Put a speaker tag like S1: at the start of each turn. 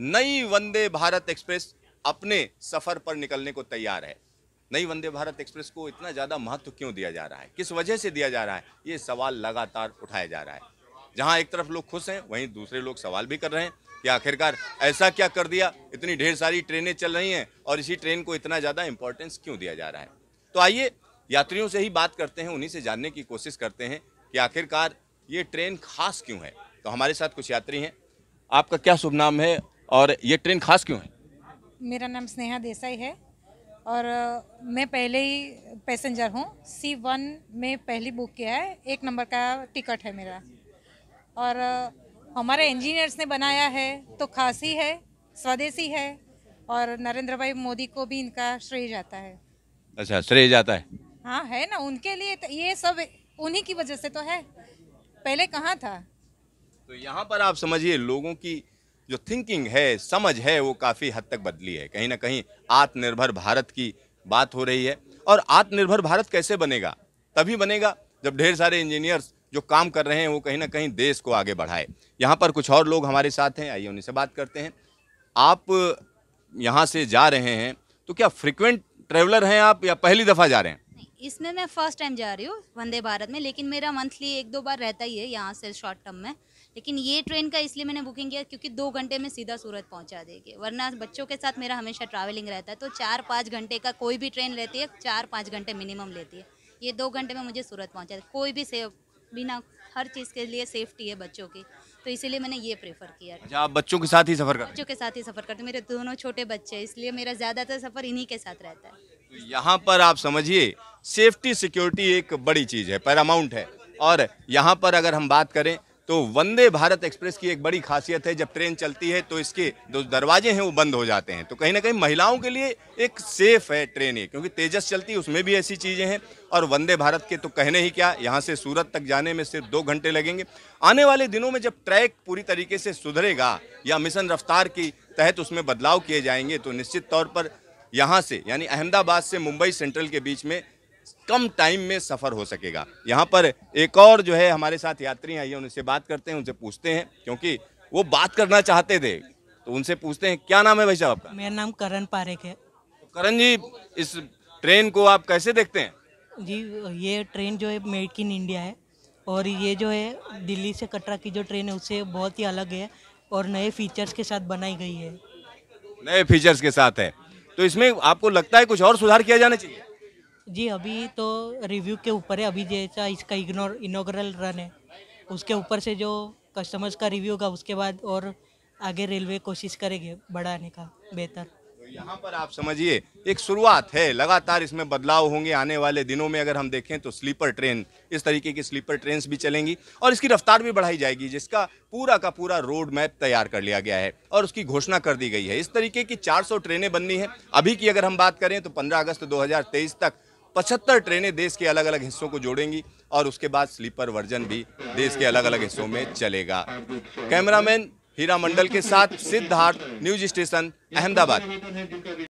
S1: नई वंदे भारत एक्सप्रेस अपने सफर पर निकलने को तैयार है नई वंदे भारत एक्सप्रेस को इतना ज़्यादा महत्व क्यों दिया जा रहा है किस वजह से दिया जा रहा है ये सवाल लगातार उठाया जा रहा है जहाँ एक तरफ लोग खुश हैं वहीं दूसरे लोग सवाल भी कर रहे हैं कि आखिरकार ऐसा क्या कर दिया इतनी ढेर सारी ट्रेनें चल रही हैं और इसी ट्रेन को इतना ज़्यादा इंपॉर्टेंस क्यों दिया जा रहा है तो आइए यात्रियों से ही बात करते हैं उन्हीं से जानने की कोशिश करते हैं कि आखिरकार ये ट्रेन खास क्यों है तो हमारे साथ कुछ यात्री हैं आपका क्या शुभ नाम है और ये ट्रेन खास क्यों है
S2: मेरा नाम स्नेहा देसाई है और मैं पहले ही पैसेंजर हूँ सी वन में पहली बुक किया है एक नंबर का टिकट है मेरा और हमारे इंजीनियर्स ने बनाया है तो खास ही है स्वदेशी है और नरेंद्र भाई मोदी को भी इनका श्रेय जाता है
S1: अच्छा श्रेय जाता है
S2: हाँ है ना उनके लिए तो ये सब उन्हीं की वजह से तो है पहले कहाँ था
S1: तो यहाँ पर आप समझिए लोगों की जो थिंकिंग है समझ है वो काफ़ी हद तक बदली है कहीं ना कहीं आत्मनिर्भर भारत की बात हो रही है और आत्मनिर्भर भारत कैसे बनेगा तभी बनेगा जब ढेर सारे इंजीनियर्स जो काम कर रहे हैं वो कहीं ना कहीं देश को आगे बढ़ाए यहाँ पर कुछ और लोग हमारे साथ हैं आइए उनसे बात करते हैं आप यहाँ से जा रहे हैं तो क्या फ्रिक्वेंट ट्रेवलर हैं आप या पहली दफ़ा जा रहे हैं
S3: इसमें मैं फ़र्स्ट टाइम जा रही हूँ वंदे भारत में लेकिन मेरा मंथली एक दो बार रहता ही है यहाँ से शॉर्ट टर्म में लेकिन ये ट्रेन का इसलिए मैंने बुकिंग किया क्योंकि दो घंटे में सीधा सूरत पहुँचा देगी वरना बच्चों के साथ मेरा हमेशा ट्रैवलिंग रहता है तो चार पाँच घंटे का कोई भी ट्रेन लेती है चार पाँच घंटे मिनिमम लेती है ये दो घंटे में मुझे सूरत पहुँचा कोई भी सेव बिना हर चीज़ के लिए सेफ्टी है बच्चों की तो इसीलिए मैंने ये प्रेफर किया
S1: अच्छा आप बच्चों के साथ ही सफ़र करते बच्चों
S3: के साथ ही सफ़र करते मेरे दोनों छोटे बच्चे हैं इसलिए मेरा ज़्यादातर सफ़र इन्हीं के साथ रहता है
S1: तो यहाँ पर आप समझिए सेफ्टी सिक्योरिटी एक बड़ी चीज़ है पैरामाउंट है और यहाँ पर अगर हम बात करें तो वंदे भारत एक्सप्रेस की एक बड़ी खासियत है जब ट्रेन चलती है तो इसके जो दरवाजे हैं वो बंद हो जाते हैं तो कहीं ना कहीं महिलाओं के लिए एक सेफ है ट्रेन ये क्योंकि तेजस चलती है उसमें भी ऐसी चीज़ें हैं और वंदे भारत के तो कहने ही क्या यहाँ से सूरत तक जाने में सिर्फ दो घंटे लगेंगे आने वाले दिनों में जब ट्रैक पूरी तरीके से सुधरेगा या मिशन रफ्तार की तहत उसमें बदलाव किए जाएंगे तो निश्चित तौर पर यहाँ से यानी अहमदाबाद से मुंबई सेंट्रल के बीच में कम टाइम में सफ़र हो सकेगा यहाँ पर एक और जो है हमारे साथ यात्री आइए उनसे बात करते हैं उनसे पूछते हैं क्योंकि वो बात करना चाहते थे तो उनसे पूछते हैं क्या नाम है भाई साहब आपका
S4: मेरा नाम करण पारेख है तो
S1: करण जी इस ट्रेन को आप कैसे देखते
S4: हैं जी ये ट्रेन जो है मेड इन इंडिया है और ये जो है दिल्ली से कटरा की जो ट्रेन है उससे बहुत ही अलग है और नए फीचर्स के साथ बनाई गई है
S1: नए फीचर्स के साथ है तो इसमें आपको लगता है कुछ और सुधार किया जाना चाहिए
S4: जी अभी तो रिव्यू के ऊपर है अभी जैसा इसका इग्नोर इनोग्रल रन है उसके ऊपर से जो कस्टमर्स का रिव्यू होगा उसके बाद और आगे रेलवे कोशिश करेंगे बढ़ाने का बेहतर तो
S1: यहाँ पर आप समझिए एक शुरुआत है लगातार इसमें बदलाव होंगे आने वाले दिनों में अगर हम देखें तो स्लीपर ट्रेन इस तरीके की स्लीपर ट्रेन भी चलेंगी और इसकी रफ्तार भी बढ़ाई जाएगी जिसका पूरा का पूरा रोड मैप तैयार कर लिया गया है और उसकी घोषणा कर दी गई है इस तरीके की 400 ट्रेनें बननी है अभी की अगर हम बात करें तो 15 अगस्त 2023 तक पचहत्तर ट्रेनें देश के अलग अलग हिस्सों को जोड़ेंगी और उसके बाद स्लीपर वर्जन भी देश के अलग अलग हिस्सों में चलेगा
S4: कैमरामैन
S1: हीरा मंडल के साथ सिद्धार्थ न्यूज स्टेशन
S4: अहमदाबाद